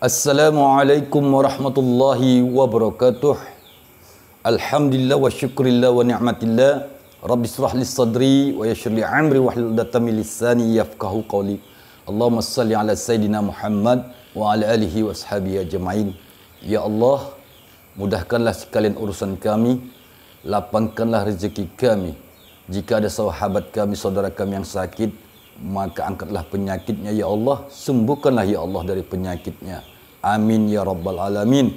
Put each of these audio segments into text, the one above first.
Assalamualaikum warahmatullahi wabarakatuh. Alhamdulillah wa syukrillah wa ni'matillah. Rabbi surah li sadri wa yashir li amri wa hildatam lisani yafkahu qawli. Allahumma salli ala Sayyidina Muhammad wa ala alihi wa sahabihi ajma'in. Ya Allah, mudahkanlah sekalian urusan kami. Lapangkanlah rezeki kami. Jika ada sahabat kami, saudara kami yang sakit, maka angkatlah penyakitnya ya Allah sembuhkanlah ya Allah dari penyakitnya amin ya rabbal alamin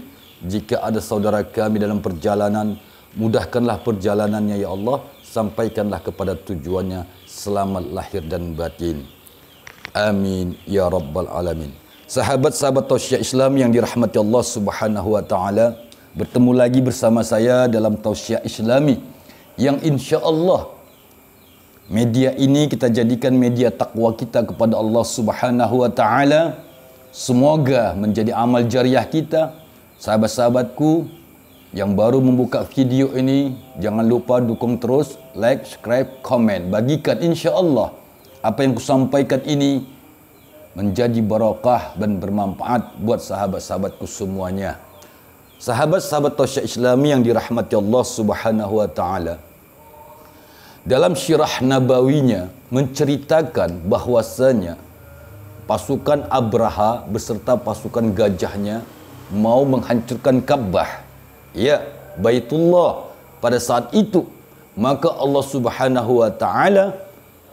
jika ada saudara kami dalam perjalanan mudahkanlah perjalanannya ya Allah sampaikanlah kepada tujuannya selamat lahir dan batin amin ya rabbal alamin sahabat-sahabat tausiah Islam yang dirahmati Allah Subhanahu wa taala bertemu lagi bersama saya dalam tausiah Islami yang Insya Allah media ini kita jadikan media takwa kita kepada Allah Subhanahu wa taala. Semoga menjadi amal jariah kita. Sahabat-sahabatku yang baru membuka video ini, jangan lupa dukung terus, like, subscribe, komen. Bagikan insya-Allah apa yang kusampaikan ini menjadi barakah dan bermanfaat buat sahabat-sahabatku semuanya. Sahabat-sahabat Tosya Islami yang dirahmati Allah Subhanahu wa taala. dalam syirah nabawinya menceritakan bahwasanya pasukan Abraha beserta pasukan gajahnya mau menghancurkan Ka'bah. Ya, Baitullah pada saat itu maka Allah Subhanahu wa taala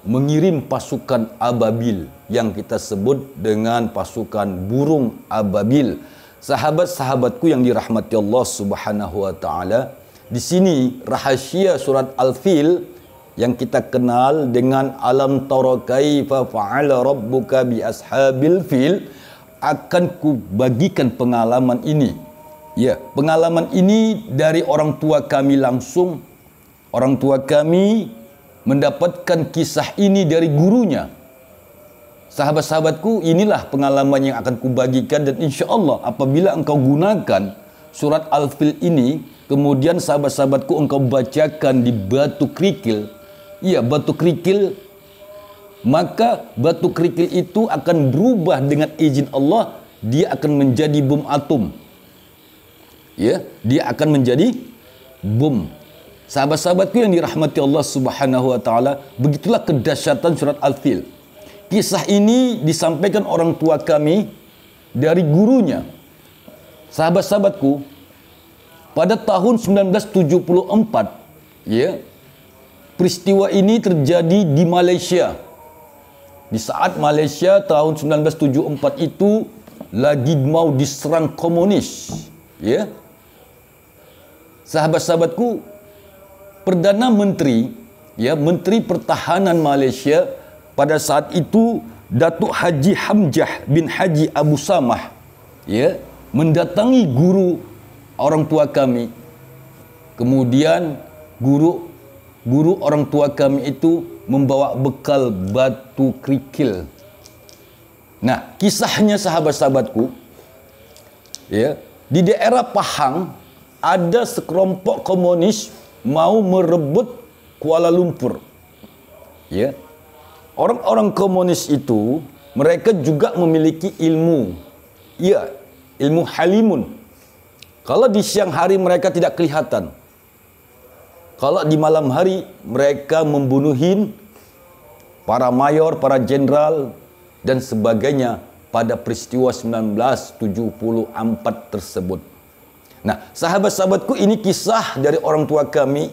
mengirim pasukan ababil yang kita sebut dengan pasukan burung ababil. Sahabat-sahabatku yang dirahmati Allah Subhanahu wa taala, di sini rahasia surat Al-Fil yang kita kenal dengan alam tara kaifa fa'ala rabbuka bi ashabil fil akan kubagikan pengalaman ini. Ya, pengalaman ini dari orang tua kami langsung. Orang tua kami mendapatkan kisah ini dari gurunya. Sahabat-sahabatku, inilah pengalaman yang akan kubagikan dan insya Allah apabila engkau gunakan surat Al-Fil ini, kemudian sahabat-sahabatku engkau bacakan di batu kerikil, ya batu kerikil maka batu kerikil itu akan berubah dengan izin Allah dia akan menjadi bom atom ya dia akan menjadi bom sahabat-sahabatku yang dirahmati Allah Subhanahu wa taala begitulah kedahsyatan surat al-fil kisah ini disampaikan orang tua kami dari gurunya sahabat-sahabatku pada tahun 1974 ya Peristiwa ini terjadi di Malaysia. Di saat Malaysia tahun 1974 itu lagi mau diserang komunis, ya. Sahabat-sahabatku, Perdana Menteri, ya, Menteri Pertahanan Malaysia pada saat itu Datuk Haji Hamjah bin Haji Abu Samah, ya, mendatangi guru orang tua kami. Kemudian guru guru orang tua kami itu membawa bekal batu kerikil. Nah, kisahnya sahabat-sahabatku, ya, di daerah Pahang ada sekelompok komunis mau merebut Kuala Lumpur. Ya. Orang-orang komunis itu mereka juga memiliki ilmu. Ya, ilmu halimun. Kalau di siang hari mereka tidak kelihatan, kalau di malam hari mereka membunuhin para mayor, para jenderal dan sebagainya pada peristiwa 1974 tersebut. Nah, sahabat-sahabatku ini kisah dari orang tua kami,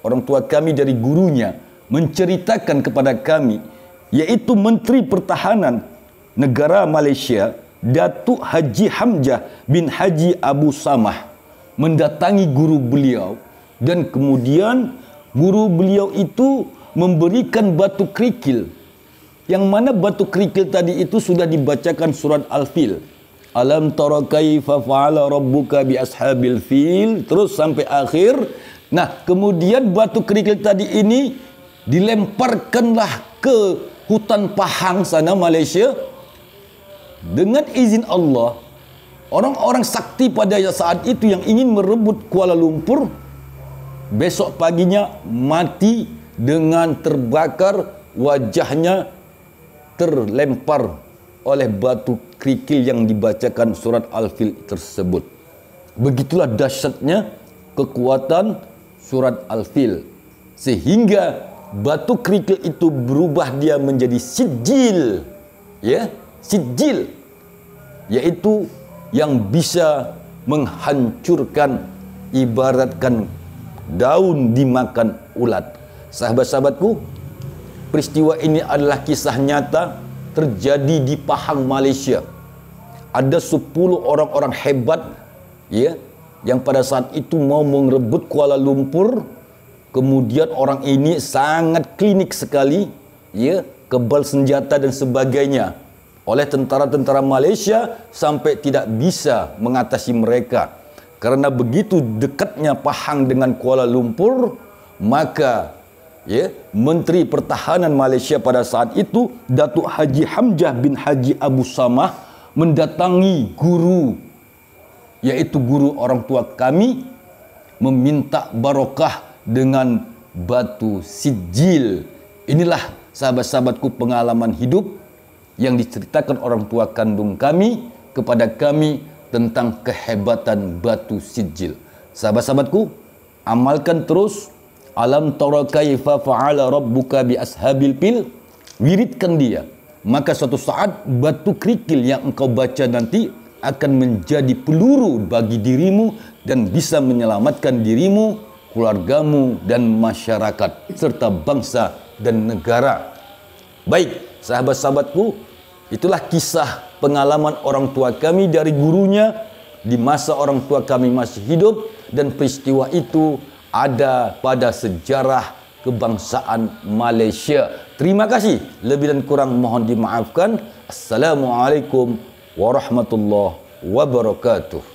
orang tua kami dari gurunya menceritakan kepada kami yaitu Menteri Pertahanan negara Malaysia Datuk Haji Hamzah bin Haji Abu Samah mendatangi guru beliau dan kemudian guru beliau itu memberikan batu kerikil. Yang mana batu kerikil tadi itu sudah dibacakan surat Al-Fil. Alam tara kaifa fa'ala rabbuka bi ashabil fil terus sampai akhir. Nah, kemudian batu kerikil tadi ini dilemparkanlah ke hutan Pahang sana Malaysia dengan izin Allah orang-orang sakti pada saat itu yang ingin merebut Kuala Lumpur Besok paginya mati dengan terbakar wajahnya terlempar oleh batu kerikil yang dibacakan surat Al-Fil tersebut. Begitulah dahsyatnya kekuatan surat Al-Fil. Sehingga batu kerikil itu berubah dia menjadi sijil. Ya, sijil. Yaitu yang bisa menghancurkan ibaratkan daun dimakan ulat. Sahabat-sahabatku, peristiwa ini adalah kisah nyata terjadi di Pahang, Malaysia. Ada 10 orang-orang hebat ya yang pada saat itu mau merebut Kuala Lumpur. Kemudian orang ini sangat klinik sekali, ya, kebal senjata dan sebagainya oleh tentara-tentara Malaysia sampai tidak bisa mengatasi mereka. Karena begitu dekatnya Pahang dengan Kuala Lumpur, maka ya, Menteri Pertahanan Malaysia pada saat itu Datuk Haji Hamzah bin Haji Abu Samah mendatangi guru yaitu guru orang tua kami meminta barokah dengan batu sijil. Inilah sahabat-sahabatku pengalaman hidup yang diceritakan orang tua kandung kami kepada kami tentang kehebatan batu sijil. Sahabat-sahabatku, amalkan terus alam tara kaifa fa'ala rabbuka bi ashabil pil. Wiridkan dia. Maka suatu saat batu kerikil yang engkau baca nanti akan menjadi peluru bagi dirimu dan bisa menyelamatkan dirimu, keluargamu dan masyarakat serta bangsa dan negara. Baik, sahabat-sahabatku, Itulah kisah pengalaman orang tua kami dari gurunya di masa orang tua kami masih hidup dan peristiwa itu ada pada sejarah kebangsaan Malaysia. Terima kasih. Lebih dan kurang mohon dimaafkan. Assalamualaikum warahmatullahi wabarakatuh.